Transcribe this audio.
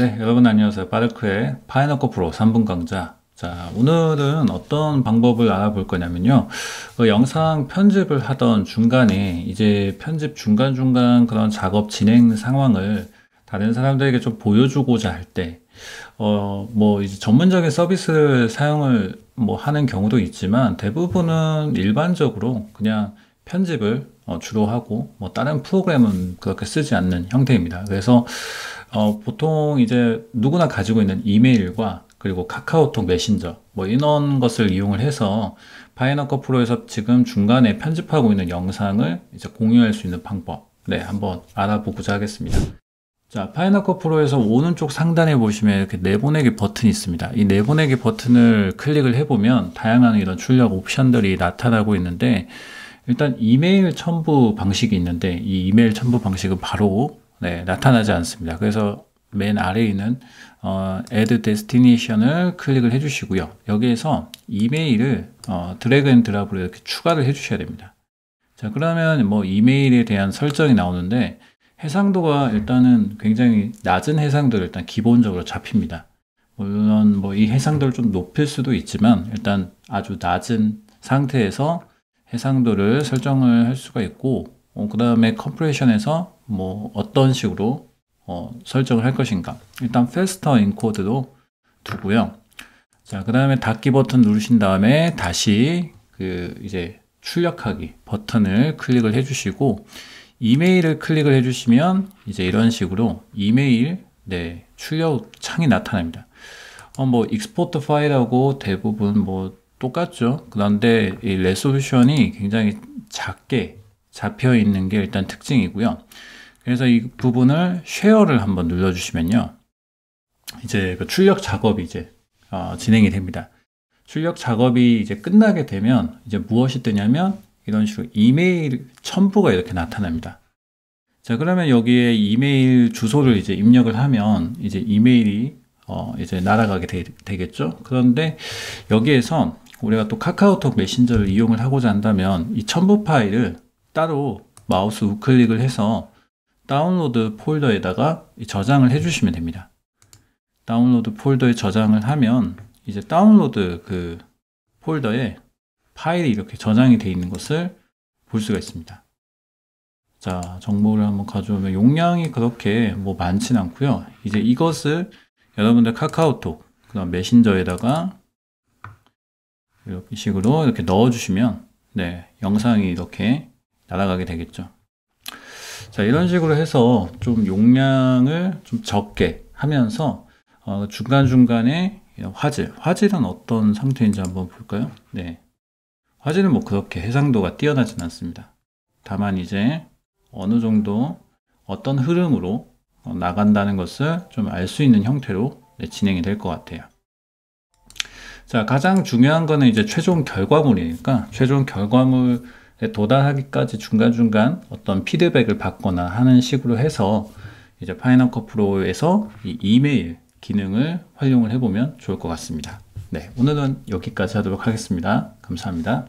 네, 여러분 안녕하세요. 빠르크의 파이널코 프로 3분 강좌. 자, 오늘은 어떤 방법을 알아볼 거냐면요. 그 영상 편집을 하던 중간에 이제 편집 중간중간 그런 작업 진행 상황을 다른 사람들에게 좀 보여주고자 할 때, 어, 뭐 이제 전문적인 서비스를 사용을 뭐 하는 경우도 있지만 대부분은 일반적으로 그냥 편집을 어, 주로 하고 뭐 다른 프로그램은 그렇게 쓰지 않는 형태입니다. 그래서 어, 보통 이제 누구나 가지고 있는 이메일과 그리고 카카오톡 메신저 뭐 이런 것을 이용을 해서 파이너커 프로에서 지금 중간에 편집하고 있는 영상을 이제 공유할 수 있는 방법 네 한번 알아보고자 하겠습니다 자 파이너커 프로에서 오른쪽 상단에 보시면 이렇게 내보내기 버튼이 있습니다 이 내보내기 버튼을 클릭을 해보면 다양한 이런 출력 옵션들이 나타나고 있는데 일단 이메일 첨부 방식이 있는데 이 이메일 첨부 방식은 바로 네, 나타나지 않습니다. 그래서 맨 아래에 있는 어, Add Destination을 클릭을 해주시고요. 여기에서 이메일을 어, 드래그 앤 드랍으로 이렇게 추가를 해주셔야 됩니다. 자 그러면 뭐 이메일에 대한 설정이 나오는데 해상도가 일단은 굉장히 낮은 해상도를 일단 기본적으로 잡힙니다. 물론 뭐 이 해상도를 좀 높일 수도 있지만 일단 아주 낮은 상태에서 해상도를 설정을 할 수가 있고 어, 그 다음에 컴프레션에서 뭐 어떤 식으로 어, 설정을 할 것인가 일단 faster encode도 두고요 자그 다음에 닫기 버튼 누르신 다음에 다시 그 이제 출력하기 버튼을 클릭을 해주시고 이메일을 클릭을 해주시면 이제 이런 식으로 이메일 네, 출력 창이 나타납니다. 어, 뭐 익스포트 파일하고 대부분 뭐 똑같죠. 그런데 이 레솔루션이 굉장히 작게 잡혀 있는 게 일단 특징이고요. 그래서 이 부분을 쉐어를 한번 눌러주시면요. 이제 그 출력 작업이 이제 어, 진행이 됩니다. 출력 작업이 이제 끝나게 되면 이제 무엇이 뜨냐면 이런 식으로 이메일 첨부가 이렇게 나타납니다. 자 그러면 여기에 이메일 주소를 이제 입력을 하면 이제 이메일이 어, 이제 날아가게 되, 겠죠 그런데 여기에서 우리가 또 카카오톡 메신저를 이용을 하고자 한다면 이 첨부 파일을 따로 마우스 우클릭을 해서 다운로드 폴더에다가 저장을 해주시면 됩니다. 다운로드 폴더에 저장을 하면 이제 다운로드 그 폴더에 파일이 이렇게 저장이 되어 있는 것을 볼 수가 있습니다. 자, 정보를 한번 가져오면 용량이 그렇게 뭐 많진 않고요. 이제 이것을 여러분들 카카오톡, 그 다음 메신저에다가 이런 식으로 이렇게 넣어주시면 네, 영상이 이렇게 날아가게 되겠죠. 자, 이런 식으로 해서 좀 용량을 좀 적게 하면서 어, 중간중간에 화질, 화질은 어떤 상태인지 한번 볼까요? 네. 화질은 뭐 그렇게 해상도가 뛰어나진 않습니다. 다만 이제 어느 정도 어떤 흐름으로 어, 나간다는 것을 좀 알 수 있는 형태로 네, 진행이 될 것 같아요. 자, 가장 중요한 거는 이제 최종 결과물이니까 최종 결과물 도달하기까지 중간중간 어떤 피드백을 받거나 하는 식으로 해서 이제 파이널컷 프로에서 이 이메일 기능을 활용을 해보면 좋을 것 같습니다. 네, 오늘은 여기까지 하도록 하겠습니다. 감사합니다.